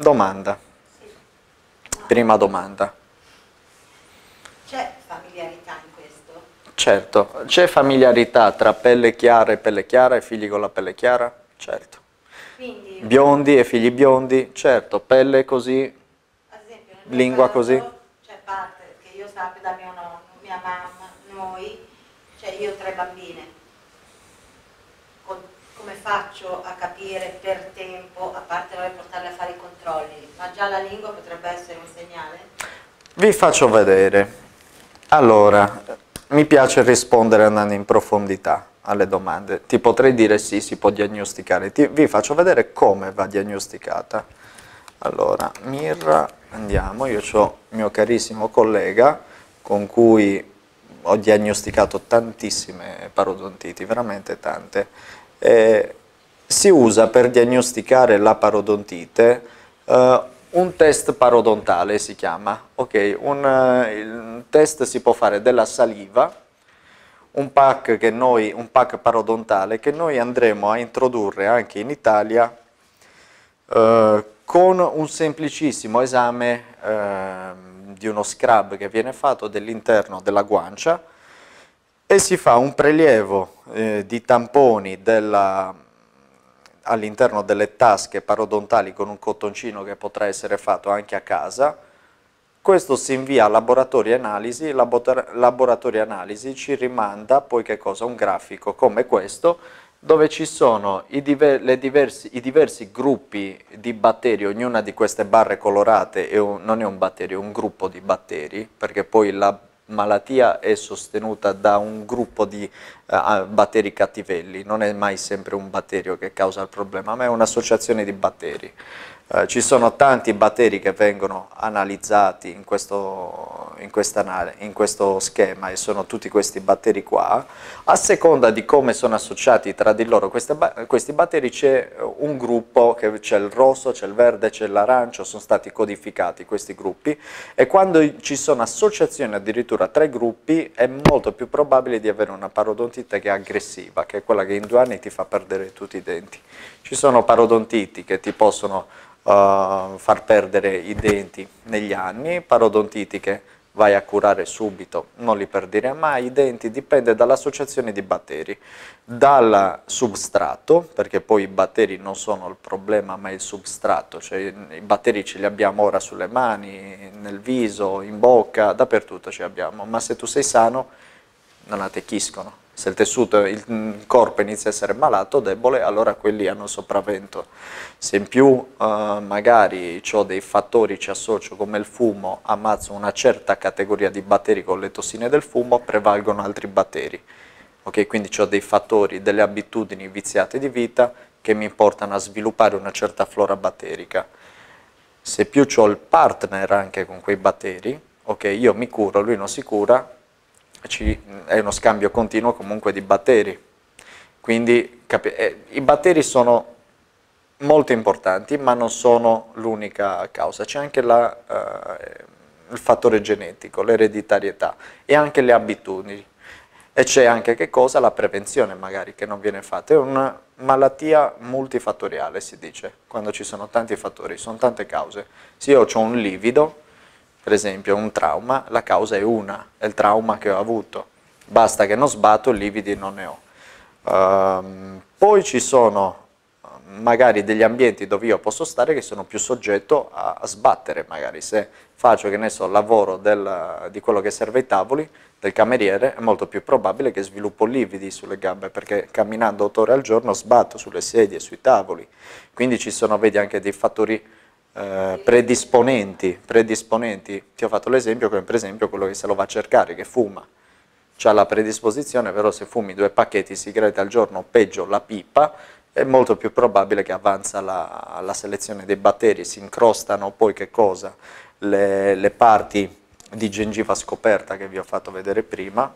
Domanda. Prima domanda. C'è familiarità in questo? Certo. C'è familiarità tra pelle chiara e pelle chiara e figli con la pelle chiara? Certo. Quindi, biondi e figli biondi? Certo. Pelle così? Esempio, lingua caso, così? C'è parte, che io sappia da mio nonno, mia mamma, noi, cioè io ho tre bambine come faccio a capire per tempo, a parte noi portarle a fare i controlli, ma già la lingua potrebbe essere un segnale? Vi faccio vedere. Allora, mi piace rispondere andando in profondità alle domande. Ti potrei dire sì, si può diagnosticare. Ti, vi faccio vedere come va diagnosticata. Allora, Mirra, andiamo. Io ho il mio carissimo collega con cui ho diagnosticato tantissime parodontiti, veramente tante eh, si usa per diagnosticare la parodontite eh, un test parodontale si chiama, okay, un, un eh, test si può fare della saliva, un pack, noi, un pack, parodontale che noi andremo a introdurre anche in Italia eh, con un semplicissimo esame eh, di uno scrub che viene fatto dell'interno della guancia, e si fa un prelievo eh, di tamponi all'interno delle tasche parodontali con un cottoncino che potrà essere fatto anche a casa, questo si invia a laboratorio analisi, il laboratorio analisi ci rimanda poi che cosa? Un grafico come questo dove ci sono i, diver diversi, i diversi, gruppi di batteri, ognuna di queste barre colorate è un, non è un batterio, è un gruppo di batteri, perché poi la malattia è sostenuta da un gruppo di uh, batteri cattivelli, non è mai sempre un batterio che causa il problema, ma è un'associazione di batteri. Eh, ci sono tanti batteri che vengono analizzati in questo, in, in questo schema e sono tutti questi batteri qua. A seconda di come sono associati tra di loro queste, questi batteri c'è un gruppo, c'è il rosso, c'è il verde, c'è l'arancio, sono stati codificati questi gruppi e quando ci sono associazioni addirittura tra i gruppi è molto più probabile di avere una parodontite che è aggressiva, che è quella che in due anni ti fa perdere tutti i denti. Ci sono parodontiti che ti possono eh, far perdere i denti negli anni, parodontitiche vai a curare subito, non li perdere mai, i denti dipende dall'associazione di batteri, dal substrato, perché poi i batteri non sono il problema ma il substrato, cioè i batteri ce li abbiamo ora sulle mani, nel viso, in bocca, dappertutto ce li abbiamo, ma se tu sei sano non attecchiscono, se il tessuto, il corpo inizia a essere malato, debole, allora quelli hanno sopravvento. Se in più eh, magari ho dei fattori, ci associo come il fumo, ammazzo una certa categoria di batteri con le tossine del fumo, prevalgono altri batteri. Okay, quindi ho dei fattori, delle abitudini viziate di vita che mi portano a sviluppare una certa flora batterica. Se più ho il partner anche con quei batteri, ok, io mi curo, lui non si cura, ci, è uno scambio continuo comunque di batteri. Quindi eh, i batteri sono molto importanti, ma non sono l'unica causa. C'è anche la, eh, il fattore genetico, l'ereditarietà e anche le abitudini. E c'è anche che cosa? La prevenzione magari che non viene fatta. È una malattia multifattoriale, si dice, quando ci sono tanti fattori, sono tante cause. Se io ho un livido, per esempio un trauma, la causa è una, è il trauma che ho avuto, basta che non sbatto, lividi non ne ho. Um, poi ci sono eh, magari degli ambienti dove io posso stare che sono più soggetto a, a sbattere, magari se faccio che ne so, lavoro del, di quello che serve ai tavoli, del cameriere, è molto più probabile che sviluppo lividi sulle gambe perché camminando otto ore al giorno sbatto sulle sedie, sui tavoli, quindi ci sono, vedi, anche dei fattori eh, predisponenti, predisponenti, ti ho fatto l'esempio come per esempio quello che se lo va a cercare, che fuma, ha la predisposizione, però se fumi due pacchetti di sigarette al giorno, peggio la pipa, è molto più probabile che avanza la, la selezione dei batteri, si incrostano poi che cosa? Le, le parti di gengiva scoperta che vi ho fatto vedere prima,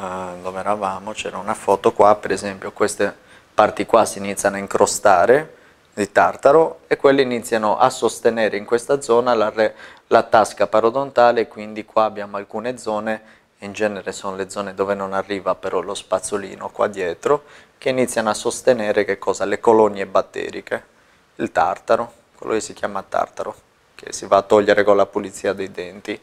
Uh, dove eravamo c'era una foto qua per esempio queste parti qua si iniziano a incrostare di tartaro e quelli iniziano a sostenere in questa zona la, re, la tasca parodontale, quindi qua abbiamo alcune zone, in genere sono le zone dove non arriva però lo spazzolino qua dietro, che iniziano a sostenere che cosa? Le colonie batteriche, il tartaro, quello che si chiama tartaro, che si va a togliere con la pulizia dei denti.